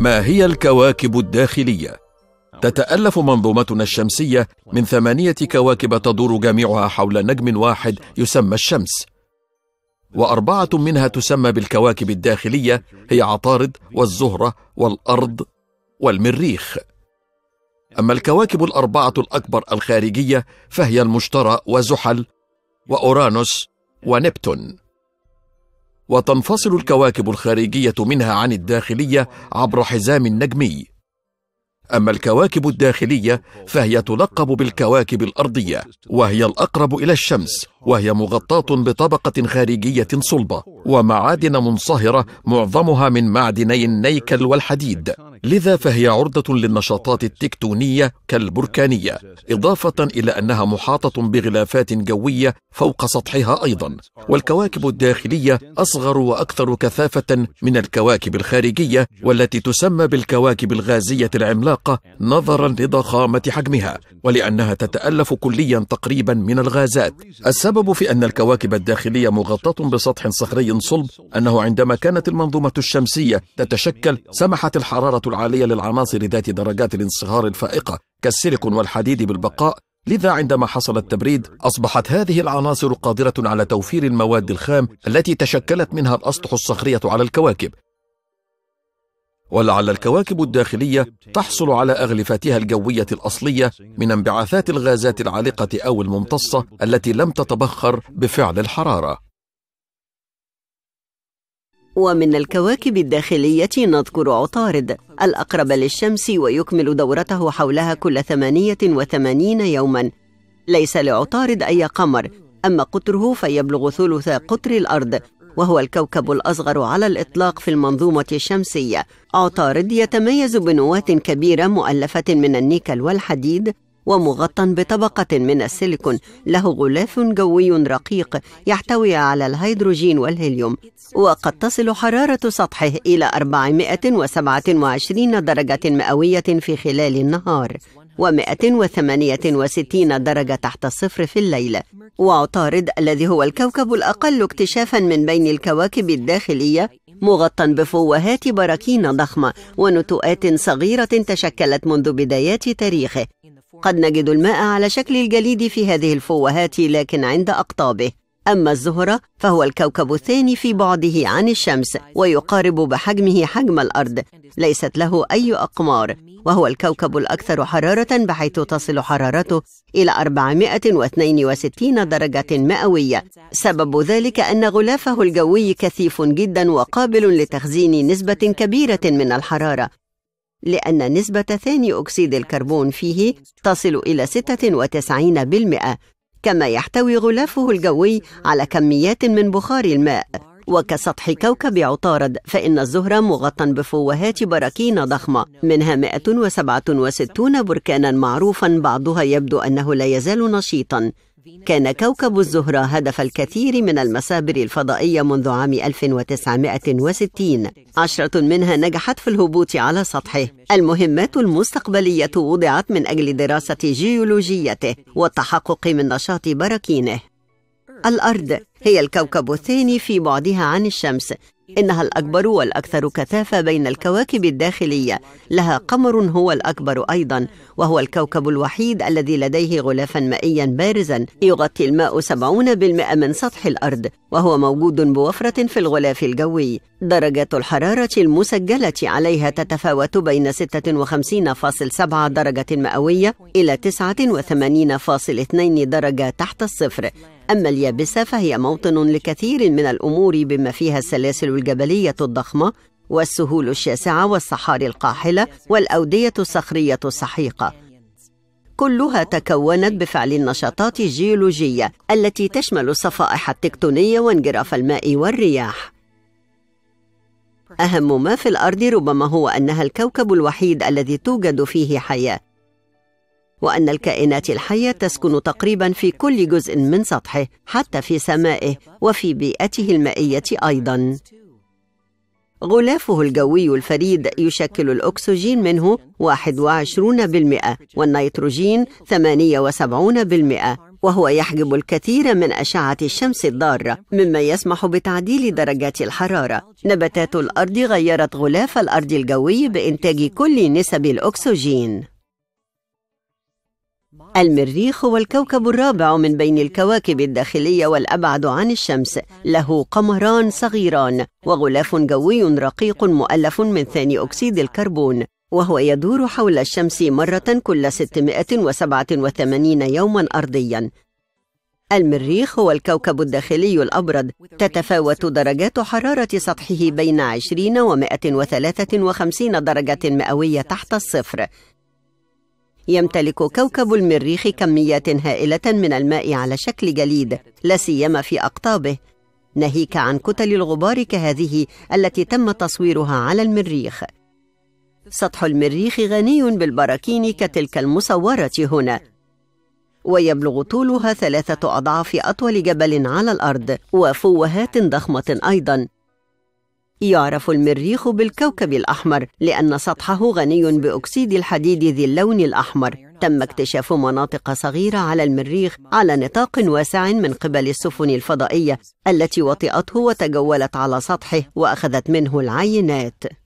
ما هي الكواكب الداخلية؟ تتألف منظومتنا الشمسية من ثمانية كواكب تدور جميعها حول نجم واحد يسمى الشمس وأربعة منها تسمى بالكواكب الداخلية هي عطارد والزهرة والأرض والمريخ أما الكواكب الأربعة الأكبر الخارجية فهي المشتري وزحل وأورانوس ونبتون وتنفصل الكواكب الخارجيه منها عن الداخليه عبر حزام نجمي اما الكواكب الداخليه فهي تلقب بالكواكب الارضيه وهي الاقرب الى الشمس وهي مغطاة بطبقة خارجية صلبة ومعادن منصهرة معظمها من معدني النيكل والحديد لذا فهي عرضة للنشاطات التكتونية كالبركانية إضافة إلى أنها محاطة بغلافات جوية فوق سطحها أيضا والكواكب الداخلية أصغر وأكثر كثافة من الكواكب الخارجية والتي تسمى بالكواكب الغازية العملاقة نظرا لضخامة حجمها ولأنها تتألف كليا تقريبا من الغازات السبب السبب في أن الكواكب الداخلية مغطاة بسطح صخري صلب أنه عندما كانت المنظومة الشمسية تتشكل سمحت الحرارة العالية للعناصر ذات درجات الانصهار الفائقة كالسيليكون والحديد بالبقاء لذا عندما حصل التبريد أصبحت هذه العناصر قادرة على توفير المواد الخام التي تشكلت منها الأسطح الصخرية على الكواكب ولعل الكواكب الداخلية تحصل على أغلفتها الجوية الأصلية من انبعاثات الغازات العالقة أو الممتصة التي لم تتبخر بفعل الحرارة. ومن الكواكب الداخلية نذكر عطارد الأقرب للشمس ويكمل دورته حولها كل 88 يوماً. ليس لعطارد أي قمر، أما قطره فيبلغ ثلث قطر الأرض وهو الكوكب الأصغر على الإطلاق في المنظومة الشمسية عطارد يتميز بنواة كبيرة مؤلفة من النيكل والحديد ومغطى بطبقة من السيليكون له غلاف جوي رقيق يحتوي على الهيدروجين والهيليوم وقد تصل حرارة سطحه إلى 427 درجة مئوية في خلال النهار و168 درجة تحت الصفر في الليل وعطارد الذي هو الكوكب الأقل اكتشافا من بين الكواكب الداخلية مغطى بفوهات براكين ضخمة ونتوءات صغيرة تشكلت منذ بدايات تاريخه قد نجد الماء على شكل الجليد في هذه الفوهات لكن عند أقطابه أما الزهرة فهو الكوكب الثاني في بعده عن الشمس ويقارب بحجمه حجم الأرض ليست له أي أقمار وهو الكوكب الأكثر حرارة بحيث تصل حرارته إلى 462 درجة مئوية سبب ذلك أن غلافه الجوي كثيف جدا وقابل لتخزين نسبة كبيرة من الحرارة لأن نسبة ثاني أكسيد الكربون فيه تصل إلى 96% كما يحتوي غلافه الجوي على كميات من بخار الماء وكسطح كوكب عطارد فإن الزهرة مغطى بفوهات براكين ضخمة منها 167 بركانا معروفا بعضها يبدو أنه لا يزال نشيطا كان كوكب الزهرة هدف الكثير من المسابر الفضائية منذ عام 1960 عشرة منها نجحت في الهبوط على سطحه المهمات المستقبلية وضعت من أجل دراسة جيولوجيته والتحقق من نشاط براكينه الأرض هي الكوكب الثاني في بعدها عن الشمس إنها الأكبر والأكثر كثافة بين الكواكب الداخلية لها قمر هو الأكبر أيضا وهو الكوكب الوحيد الذي لديه غلافا مائيا بارزا يغطي الماء 70% من سطح الأرض وهو موجود بوفرة في الغلاف الجوي درجات الحرارة المسجلة عليها تتفاوت بين 56.7 درجة مئوية إلى 89.2 درجة تحت الصفر أما اليابسة فهي موطن لكثير من الأمور بما فيها السلاسل الجبلية الضخمة والسهول الشاسعة والصحاري القاحلة والأودية الصخرية السحيقة كلها تكونت بفعل النشاطات الجيولوجية التي تشمل الصفائح التكتونية وانجراف الماء والرياح أهم ما في الأرض ربما هو أنها الكوكب الوحيد الذي توجد فيه حياة وأن الكائنات الحية تسكن تقريبا في كل جزء من سطحه حتى في سمائه وفي بيئته المائية أيضاً غلافه الجوي الفريد يشكل الأكسجين منه 21% والنيتروجين 78% وهو يحجب الكثير من أشعة الشمس الضارة مما يسمح بتعديل درجات الحرارة نباتات الأرض غيرت غلاف الأرض الجوي بإنتاج كل نسب الأكسجين المريخ هو الكوكب الرابع من بين الكواكب الداخلية والأبعد عن الشمس له قمران صغيران وغلاف جوي رقيق مؤلف من ثاني أكسيد الكربون وهو يدور حول الشمس مرة كل 687 يوما أرضيا المريخ هو الكوكب الداخلي الأبرد تتفاوت درجات حرارة سطحه بين 20 و 153 درجة مئوية تحت الصفر يمتلك كوكب المريخ كميات هائلة من الماء على شكل جليد لا سيما في أقطابه ناهيك عن كتل الغبار كهذه التي تم تصويرها على المريخ سطح المريخ غني بالبراكين كتلك المصورة هنا ويبلغ طولها ثلاثة أضعاف أطول جبل على الأرض وفوهات ضخمة أيضاً يعرف المريخ بالكوكب الأحمر لأن سطحه غني بأكسيد الحديد ذي اللون الأحمر تم اكتشاف مناطق صغيرة على المريخ على نطاق واسع من قبل السفن الفضائية التي وطئته وتجولت على سطحه وأخذت منه العينات